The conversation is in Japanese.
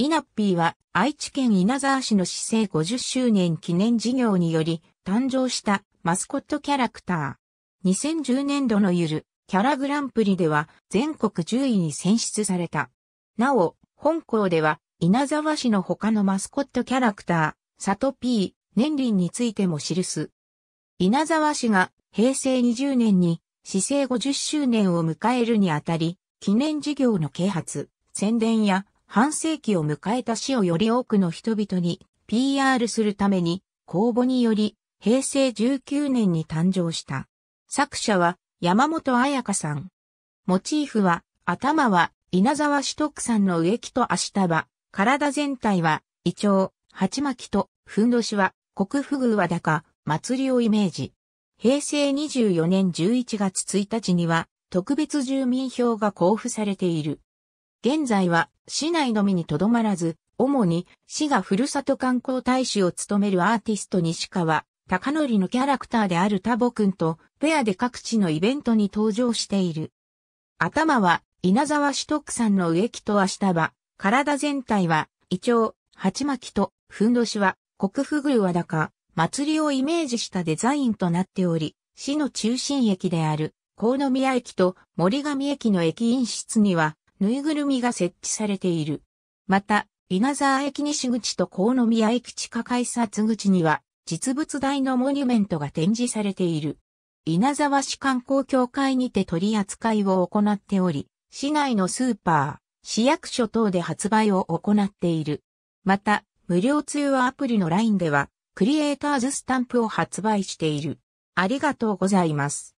イナッピーは愛知県稲沢市の市政50周年記念事業により誕生したマスコットキャラクター。2010年度のゆるキャラグランプリでは全国10位に選出された。なお、本校では稲沢市の他のマスコットキャラクター、サトピー、年輪についても記す。稲沢市が平成20年に市政50周年を迎えるにあたり、記念事業の啓発、宣伝や半世紀を迎えた死をより多くの人々に PR するために公募により平成19年に誕生した。作者は山本彩香さん。モチーフは頭は稲沢四徳さんの植木と足束、体全体は胃腸、鉢巻とふんどしは国府具和高、祭りをイメージ。平成24年11月1日には特別住民票が交付されている。現在は市内のみにとどまらず、主に市がふるさと観光大使を務めるアーティスト西川貴則のキャラクターであるタボくんとペアで各地のイベントに登場している。頭は稲沢市さんの植木と足束、体全体はイチョウ、鉢巻きとふんどしは国府宮和高、祭りをイメージしたデザインとなっており、市の中心駅である、河宮駅と森上駅の駅員室には、ぬいぐるみが設置されている。また、稲沢駅西口と河宮駅地下改札口には、実物大のモニュメントが展示されている。稲沢市観光協会にて取り扱いを行っており、市内のスーパー、市役所等で発売を行っている。また、無料通話アプリの LINE では、クリエイターズスタンプを発売している。ありがとうございます。